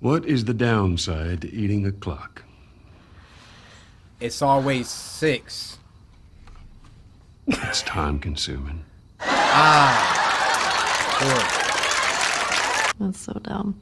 What is the downside to eating a clock? It's always six. It's time consuming. ah. That's so dumb.